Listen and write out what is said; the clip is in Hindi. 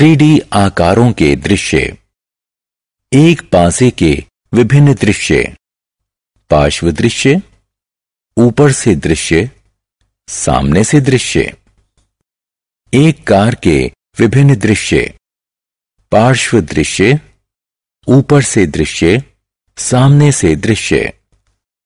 थ्री आकारों के दृश्य एक पासे के विभिन्न दृश्य पार्श्व दृश्य ऊपर से दृश्य सामने से दृश्य एक कार के विभिन्न दृश्य पार्श्व दृश्य ऊपर से दृश्य सामने से दृश्य